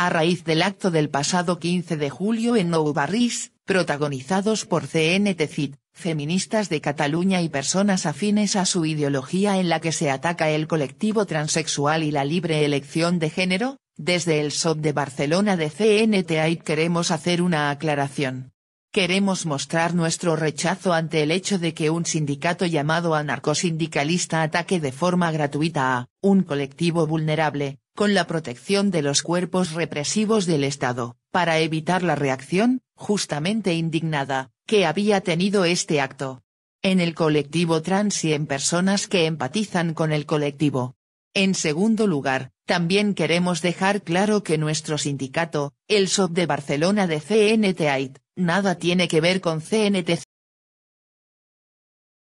a raíz del acto del pasado 15 de julio en Nou Barris, protagonizados por CNT-CIT, feministas de Cataluña y personas afines a su ideología en la que se ataca el colectivo transexual y la libre elección de género, desde el SOP de Barcelona de CNT-AIT queremos hacer una aclaración. Queremos mostrar nuestro rechazo ante el hecho de que un sindicato llamado anarcosindicalista ataque de forma gratuita a un colectivo vulnerable, con la protección de los cuerpos represivos del Estado, para evitar la reacción, justamente indignada, que había tenido este acto. En el colectivo trans y en personas que empatizan con el colectivo. En segundo lugar, también queremos dejar claro que nuestro sindicato, el SOP de Barcelona de CNT-AID, nada tiene que ver con CNTC.